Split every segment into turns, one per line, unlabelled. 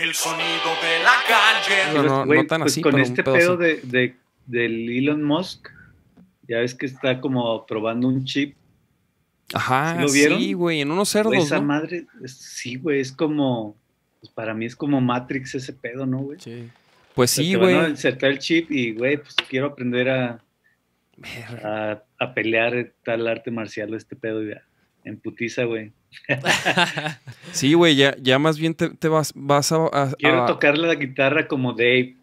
El sonido de la calle. No, pues con este pedo,
de, del Elon Musk, ya ves que está como probando un chip. Ajá,
¿Sí, güey, en unos cerdos. esa
madre, sí, güey, es como. Pues para mí es como Matrix ese pedo, ¿no, güey? Sí. Pues sí, güey. Van insertar el chip y, güey, pues quiero aprender a, a, pelear tal arte marcial, este pedo, ya. En putiza, güey.
sí, güey, ya, más bien te, vas, vas a, Quiero
tocar la guitarra como Dave.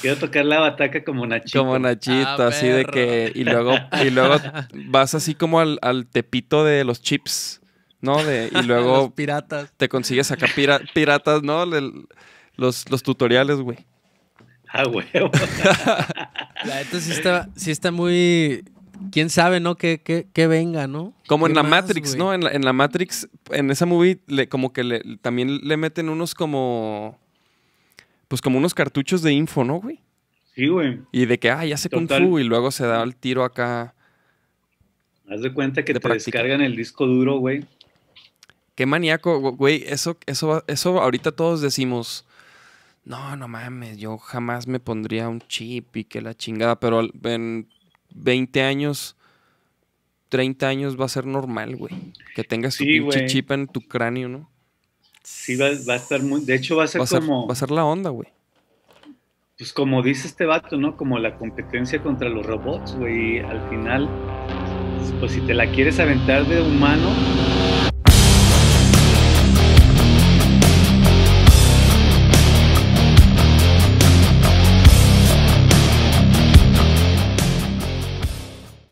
Quiero tocar la bataca como Nachito. Como Nachito, ah, así de que. Y luego, y luego
vas así como al, tepito de los chips, ¿no? y luego. piratas. Te consigues acá piratas, ¿no? los, los tutoriales, güey. Ah, huevo.
la está, sí está muy quién sabe, ¿no? Que, venga, ¿no? Como en la Matrix, ¿no?
En la, Matrix, en esa movie, como que también le meten unos como. Pues como unos cartuchos de info, ¿no, güey?
Sí, güey. Y de
que, ah, ya se Kung Fu y luego se da el tiro acá. Haz de cuenta que te descargan el disco duro, güey. Qué maníaco, güey. Eso, eso, eso ahorita todos decimos no, no mames, yo jamás me pondría un chip y que la chingada, pero ven... 20 años, 30 años va a ser normal, güey. Que tengas tu pinche chipa chip en tu cráneo, ¿no? Sí, va, a
estar muy. De hecho, va a ser como.
va a ser la onda, güey.
Pues como dice este vato, ¿no? Como la competencia contra los robots, güey. Al final, pues si te la quieres aventar de humano,